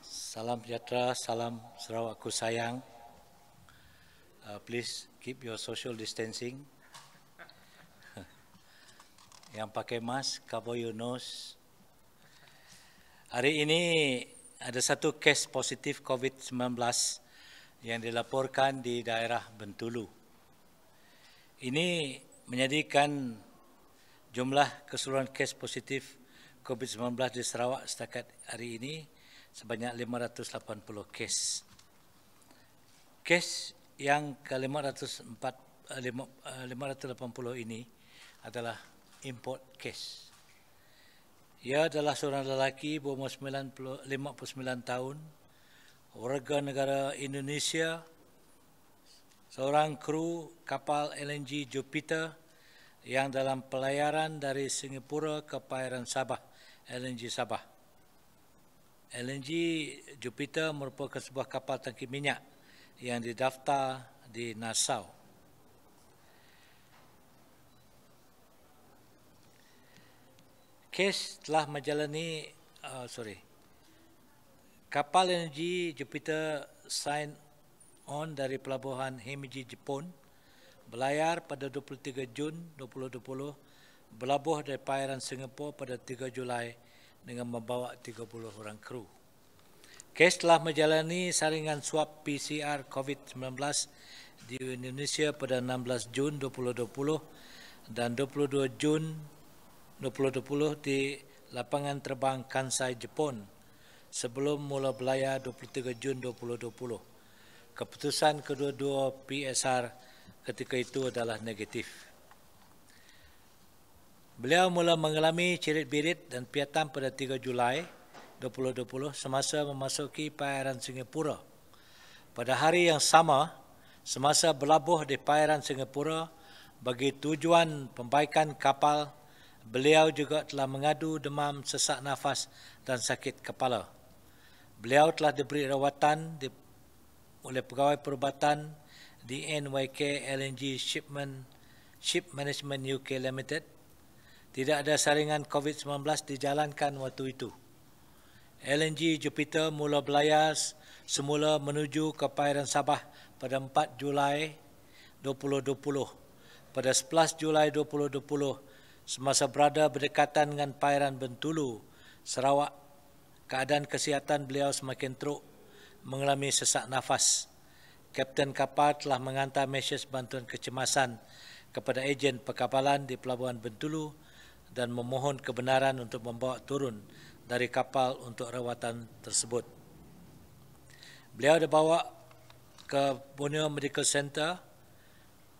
salam sejahtera, salam Sarawak sayang. Uh, please keep your social distancing. Yang pakai mask, cover your nose. Hari ini ada satu kes positif COVID-19 yang dilaporkan di daerah Bentulu. Ini menjadikan jumlah keseluruhan kes positif COVID-19 di Sarawak setakat hari ini sebanyak 580 kes. Kes yang ke-584 580 eh, eh, ini adalah import kes. Ia adalah seorang lelaki berumur 59 tahun, warga negara Indonesia, seorang kru kapal LNG Jupiter yang dalam pelayaran dari Singapura ke perairan Sabah, LNG Sabah. LNG Jupiter merupakan sebuah kapal tangki minyak yang didaftar di Nassau. Kes telah menjalani, uh, sorry, kapal LNG Jupiter sign on dari pelabuhan Himeji Jepun berlayar pada 23 Jun 2020 berlabuh dari perairan Singapura pada 3 Julai 2020 dengan membawa 30 orang kru. Kes telah menjalani saringan swab PCR COVID-19 di Indonesia pada 16 Jun 2020 dan 22 Jun 2020 di lapangan terbang Kansai Jepun sebelum mula belayar 23 Jun 2020. Keputusan kedua-dua PSR ketika itu adalah negatif. Beliau mula mengalami cirit-birit dan piatan pada 3 Julai 2020 semasa memasuki perairan Singapura. Pada hari yang sama, semasa berlabuh di perairan Singapura bagi tujuan pembaikan kapal, beliau juga telah mengadu demam sesak nafas dan sakit kepala. Beliau telah diberi rawatan di, oleh pegawai perubatan di NYK LNG Shipment, Ship Management UK Limited tidak ada saringan COVID-19 dijalankan waktu itu. LNG Jupiter mula belayar semula menuju ke perairan Sabah pada 4 Julai 2020. Pada 11 Julai 2020, semasa berada berdekatan dengan perairan Bentulu, Sarawak, keadaan kesihatan beliau semakin teruk mengalami sesak nafas. Kapten kapal telah menghantar mesej bantuan kecemasan kepada ejen perkapalan di Pelabuhan Bentulu dan memohon kebenaran untuk membawa turun dari kapal untuk rawatan tersebut. Beliau dibawa ke Borneo Medical Center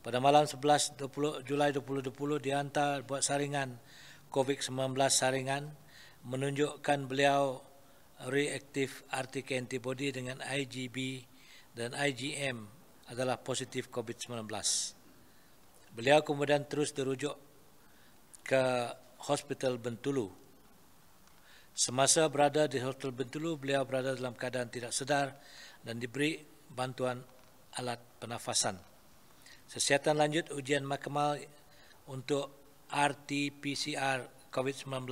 pada malam 11 20, Julai 2020 dihantar buat saringan COVID-19 saringan menunjukkan beliau reaktif RTK antibody dengan IgB dan IgM adalah positif COVID-19. Beliau kemudian terus dirujuk ke Hospital Bentulu. Semasa berada di Hospital Bentulu, beliau berada dalam keadaan tidak sedar dan diberi bantuan alat penafasan. Kesihatan lanjut ujian makmal untuk RT-PCR COVID-19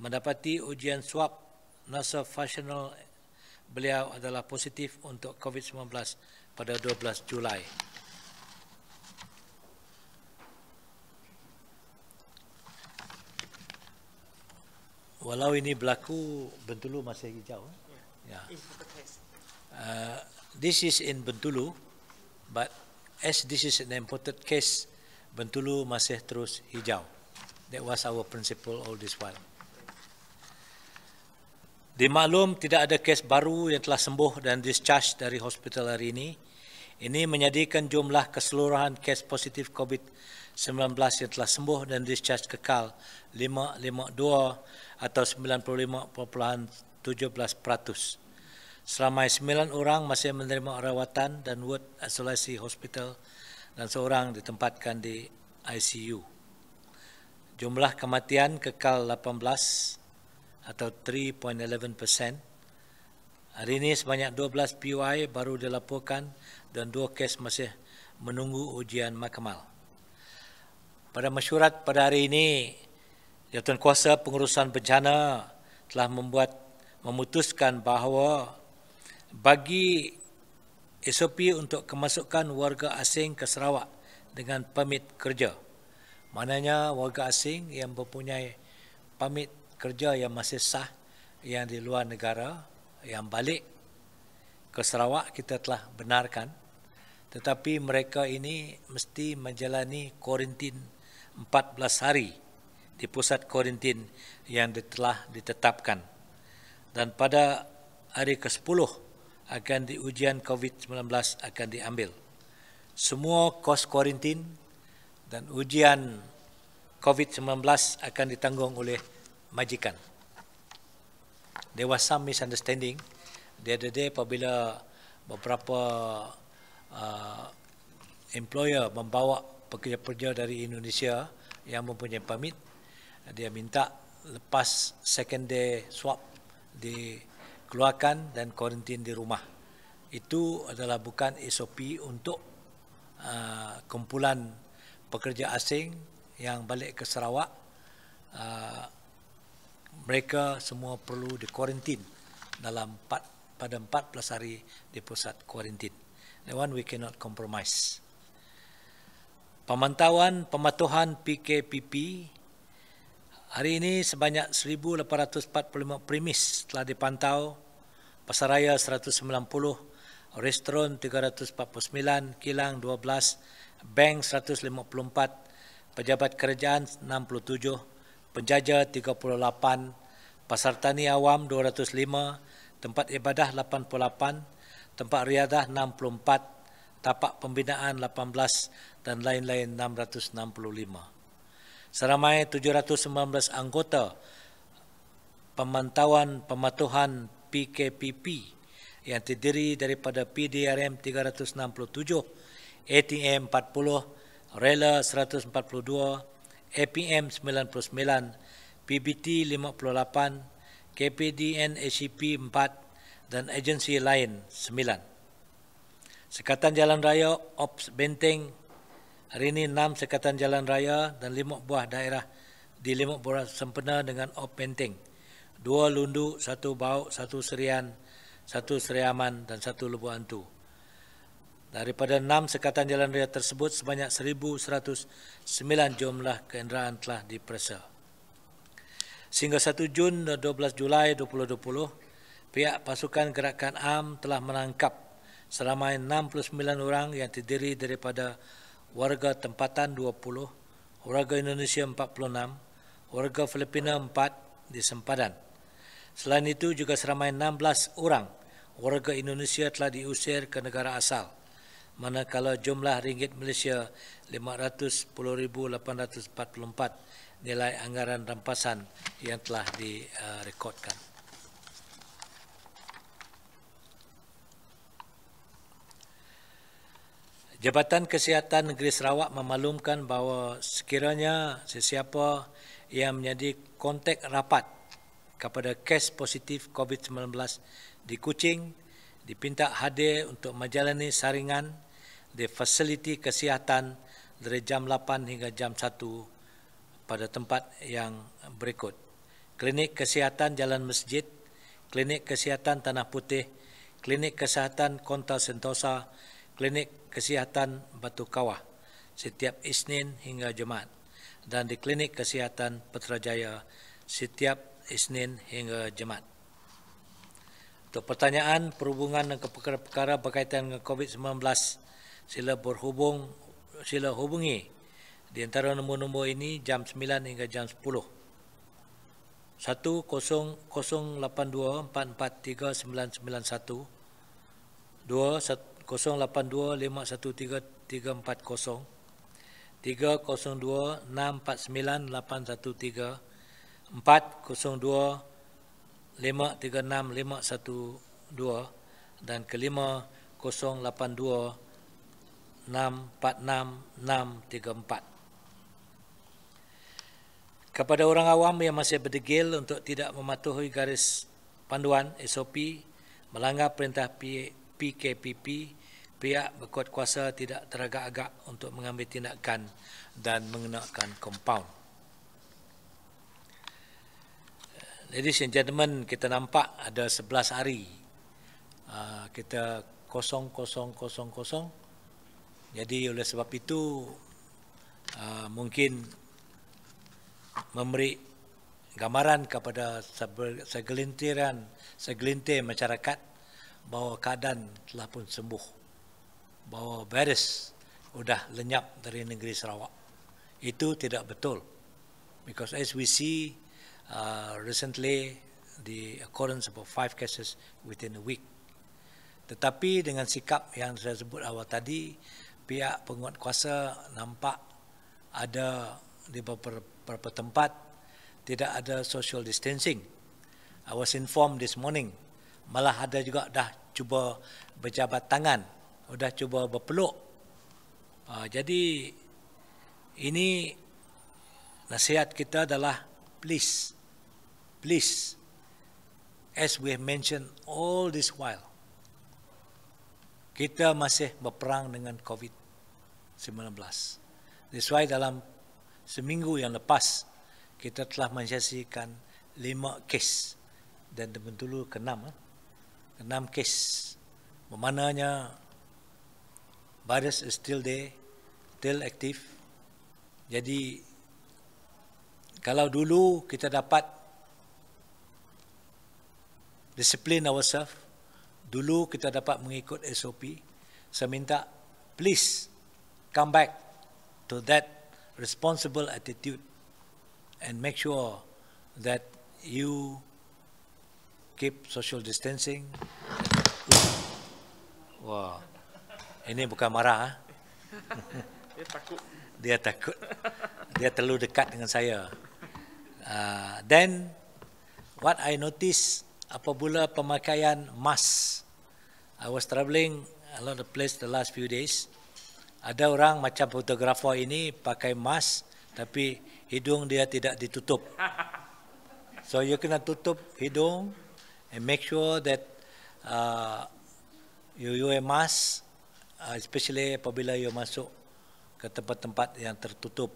mendapati ujian swab nasofasional beliau adalah positif untuk COVID-19 pada 12 Julai. walau ini berlaku Bentulu masih hijau. Eh? Yeah. Ya. Uh, this is in Bentulu, but as this is an important case, Bentulu masih terus hijau. That was our principle all this while. Dimaklum tidak ada kes baru yang telah sembuh dan discharge dari hospital hari ini. Ini menjadikan jumlah keseluruhan kes positif COVID-19 19 yang telah sembuh dan discharge kekal 552 atau 95.17%. Selama 9 orang masih menerima rawatan dan ward isolasi hospital dan seorang ditempatkan di ICU. Jumlah kematian kekal 18 atau 3.11%. Hari ini sebanyak 12 PUI baru dilaporkan dan dua kes masih menunggu ujian makmal. Pada mesyuarat pada hari ini, Jabatan ya Kuasa Pengurusan Bencana telah membuat memutuskan bahawa bagi SOP untuk kemasukan warga asing ke Sarawak dengan pemit kerja. Maknanya warga asing yang mempunyai pemit kerja yang masih sah yang di luar negara yang balik ke Sarawak kita telah benarkan tetapi mereka ini mesti menjalani kuarantin 14 hari di pusat kuarantin yang telah ditetapkan. Dan pada hari ke-10 akan ujian COVID-19 akan diambil. Semua kos kuarantin dan ujian COVID-19 akan ditanggung oleh majikan. There was some misunderstanding the other day apabila beberapa uh, employer membawa pekerja-pekerja dari Indonesia yang mempunyai permit dia minta lepas second day swab dikeluarkan dan kuarantin di rumah itu adalah bukan SOP untuk uh, kumpulan pekerja asing yang balik ke Sarawak uh, mereka semua perlu dikuarantin dalam 4, pada 14 hari di pusat kuarantin the one we cannot compromise Pemantauan pematuhan PKPP hari ini sebanyak 1,845 premis telah dipantau, pasaraya 190, restoran 349, kilang 12, bank 154, pejabat kerajaan 67, penjaja 38, pasar tani awam 205, tempat ibadah 88, tempat riadah 64, tapak pembinaan dan lain-lain 665. Seramai 719 anggota pemantauan pematuhan PKPP yang terdiri daripada PDRM 367, ATM 40, Rela 142, APM 99, PBT 58, KPDN ACP 4 dan agensi lain 9. Sekatan Jalan Raya Ops Benteng Hari ini enam sekatan jalan raya dan lima buah daerah di lima buah sempena dengan op penting. dua lundu, satu bau, satu serian, satu seriaman dan satu lebu hantu. Daripada enam sekatan jalan raya tersebut sebanyak 1109 jumlah kenderaan telah diperiksa. Sehingga 1 Jun 12 Julai 2020, pihak pasukan gerakan AM telah menangkap seramai 69 orang yang terdiri daripada warga tempatan 20, warga Indonesia 46, warga Filipina 4 di sempadan. Selain itu juga seramai 16 orang warga Indonesia telah diusir ke negara asal. Manakala jumlah ringgit Malaysia 510,844 nilai anggaran rampasan yang telah direkodkan. Jabatan Kesihatan Negeri Sarawak memaklumkan bahawa sekiranya sesiapa yang menjadi kontak rapat kepada kes positif COVID-19 di Kuching dipinta hadir untuk menjalani saringan di fasiliti kesihatan dari jam 8 hingga jam 1 pada tempat yang berikut. Klinik Kesihatan Jalan Masjid, Klinik Kesihatan Tanah Putih, Klinik Kesihatan Kontal Sentosa, Klinik Kesihatan Batu Kawah setiap Isnin hingga Jumaat dan di Klinik Kesihatan Petrajaya setiap Isnin hingga Jumaat. Untuk pertanyaan perhubungan dan perkara-perkara berkaitan dengan COVID-19, sila berhubung sila hubungi di antara nombor-nombor ini jam 9 hingga jam 10. 1 0082 443 991 2 1 02 639 dan kelima 082 Kepada orang awam yang masih berdegil untuk tidak mematuhi garis panduan SOP melanggar perintah PKPP, pihak berkuat kuasa tidak teragak-agak untuk mengambil tindakan dan mengenakan kompaun. Ladies and gentlemen, kita nampak ada 11 hari uh, kita kosong, kosong, kosong, kosong. Jadi oleh sebab itu uh, mungkin memberi gambaran kepada segelintiran, segelintir masyarakat bahawa keadaan telah pun sembuh. Bahawa virus sudah lenyap dari negeri Sarawak. Itu tidak betul. Because as we see uh, recently the occurrence of five cases within a week. Tetapi dengan sikap yang saya sebut awal tadi, pihak penguat kuasa nampak ada di beberapa tempat tidak ada social distancing. I was informed this morning. Malah ada juga dah cuba berjabat tangan sudah cuba berpeluk. Ah, jadi ini nasihat kita adalah please, please, as we have mentioned all this while, kita masih berperang dengan COVID-19. That's why dalam seminggu yang lepas, kita telah menyaksikan lima kes dan dulu keenam, eh. keenam kes. Memananya virus is still there, still active. Jadi kalau dulu kita dapat disiplin ourselves, dulu kita dapat mengikut SOP, saya minta please come back to that responsible attitude and make sure that you keep social distancing. Wow. Ini bukan marah. Ah. Dia takut. Dia takut. Dia terlalu dekat dengan saya. Uh, then, what I notice apabila pemakaian mask. I was traveling a lot of place the last few days. Ada orang macam fotografer ini pakai mask tapi hidung dia tidak ditutup. So you kena tutup hidung and make sure that uh, you wear mask Uh, especially apabila you masuk ke tempat-tempat yang tertutup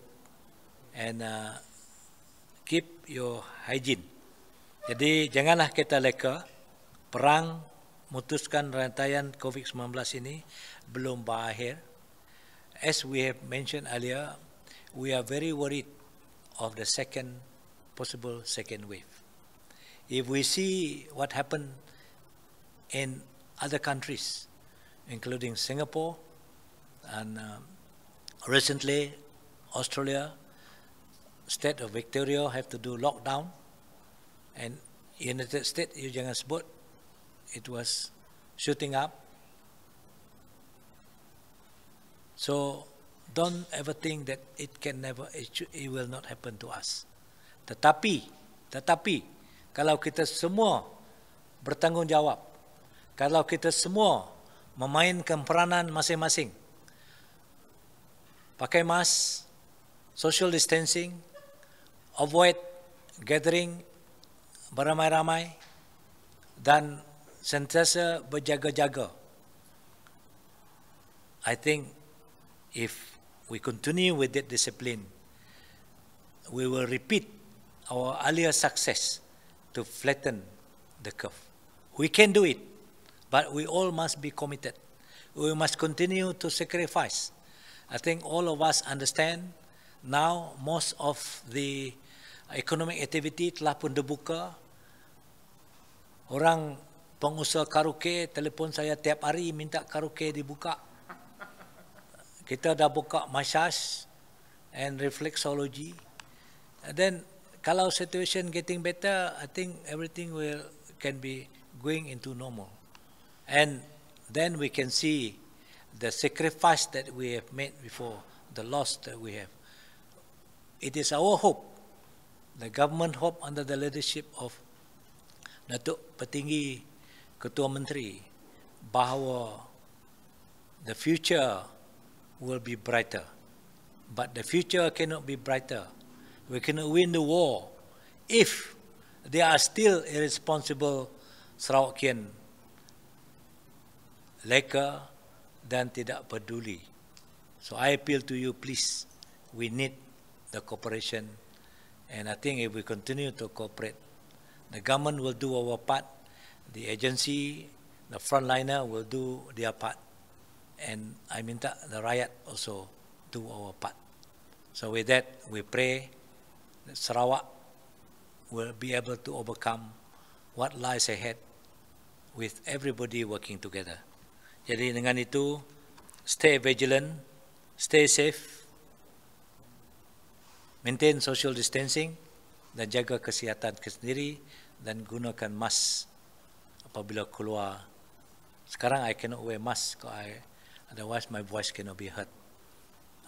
and uh, keep your hygiene. Jadi janganlah kita leka perang mutuskan rantaian COVID-19 ini belum berakhir. As we have mentioned earlier, we are very worried of the second possible second wave. If we see what happened in other countries, including Singapore and uh, recently Australia, state of Victoria have to do lockdown and United States, you jangan sebut, it was shooting up. So don't ever think that it can never, it, it will not happen to us. Tetapi, tetapi, kalau kita semua bertanggungjawab, kalau kita semua memainkan peranan masing-masing. Pakai mask, social distancing, avoid gathering beramai-ramai dan sentiasa berjaga-jaga. I think if we continue with that discipline, we will repeat our earlier success to flatten the curve. We can do it but we all must be committed. We must continue to sacrifice. I think all of us understand now most of the economic activity telah pun dibuka. Orang pengusaha karaoke telefon saya tiap hari minta karaoke dibuka. Kita dah buka massage and reflexology. And then kalau situation getting better, I think everything will can be going into normal. And then we can see the sacrifice that we have made before, the loss that we have. It is our hope, the government hope under the leadership of Datuk Petinggi Ketua Menteri, bahawa the future will be brighter. But the future cannot be brighter. We cannot win the war if there are still irresponsible Sarawakian leka dan tidak peduli. So I appeal to you, please. We need the cooperation. And I think if we continue to cooperate, the government will do our part. The agency, the frontliner will do their part. And I minta the rakyat also do our part. So with that, we pray that Sarawak will be able to overcome what lies ahead with everybody working together. Jadi dengan itu, stay vigilant, stay safe, maintain social distancing dan jaga kesihatan sendiri dan gunakan mask apabila keluar. Sekarang I cannot wear mask I otherwise my voice cannot be heard.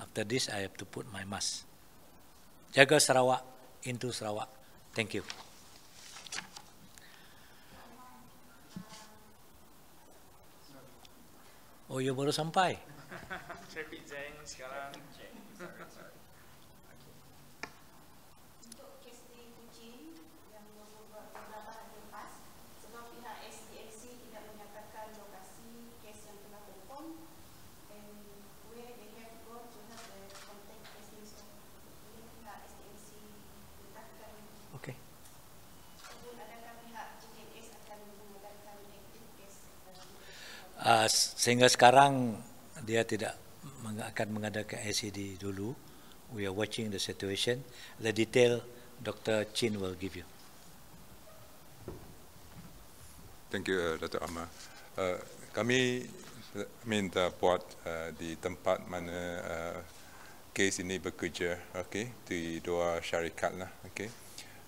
After this I have to put my mask. Jaga Sarawak, into Sarawak. Thank you. Oh, you baru sampai. Saya pijain sekarang. uh, sehingga sekarang dia tidak akan mengadakan ACD dulu. We are watching the situation. The detail Dr. Chin will give you. Thank you, uh, Dr. Amar. Uh, kami minta buat uh, di tempat mana uh, kes ini bekerja, okay, di dua syarikat lah, okay.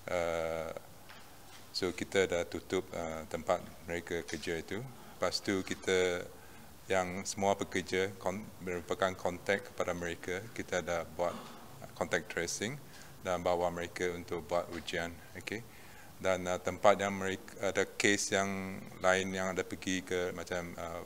Uh, so kita dah tutup uh, tempat mereka kerja itu. Lepas tu kita yang semua pekerja kon, merupakan kontak kepada mereka, kita ada buat uh, contact tracing dan bawa mereka untuk buat ujian. Okay. Dan uh, tempat yang mereka, ada kes yang lain yang ada pergi ke macam uh,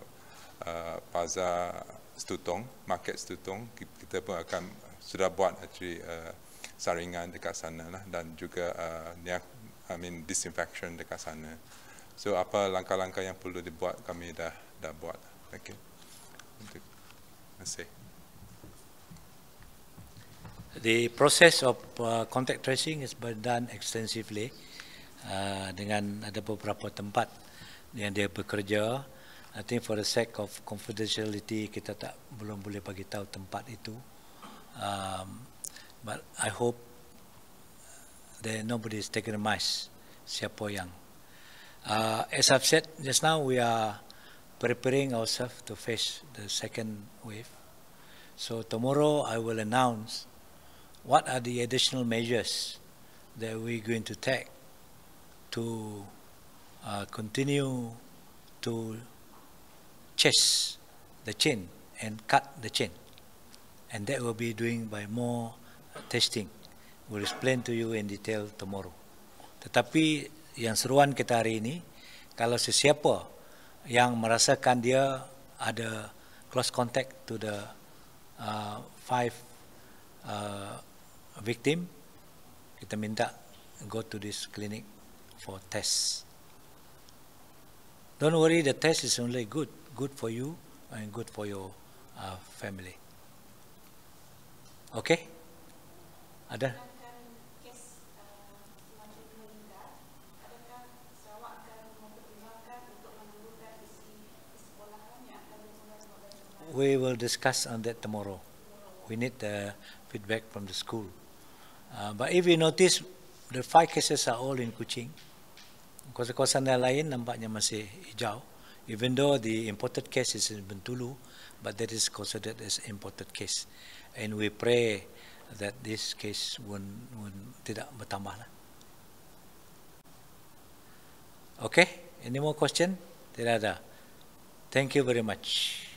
uh, pasar Stutong, market Stutong, kita pun akan sudah buat actually uh, saringan dekat sana lah, dan juga uh, niak, I mean disinfection dekat sana. So apa langkah-langkah yang perlu dibuat kami dah dah buat. Okay. Terima kasih. The process of uh, contact tracing has been done extensively uh, dengan ada beberapa tempat yang dia bekerja. I think for the sake of confidentiality kita tak belum boleh bagi tahu tempat itu. Um, but I hope that nobody is taking taken mice siapa yang Uh, as I've said just now, we are preparing ourselves to face the second wave. So tomorrow I will announce what are the additional measures that we're going to take to uh, continue to chase the chain and cut the chain. And that will be doing by more testing. We'll explain to you in detail tomorrow. Tetapi yang seruan kita hari ini kalau sesiapa yang merasakan dia ada close contact to the uh, five uh, victim kita minta go to this clinic for test don't worry the test is only good good for you and good for your uh, family okay ada we will discuss on that tomorrow. We need the feedback from the school. Uh, but if you notice, the five cases are all in Kuching. Kawasan-kawasan lain nampaknya masih hijau. Even though the imported case is in Bentulu, but that is considered as imported case. And we pray that this case won, won, tidak bertambah. Lah. Okay, any more question? Tidak ada. Thank you very much.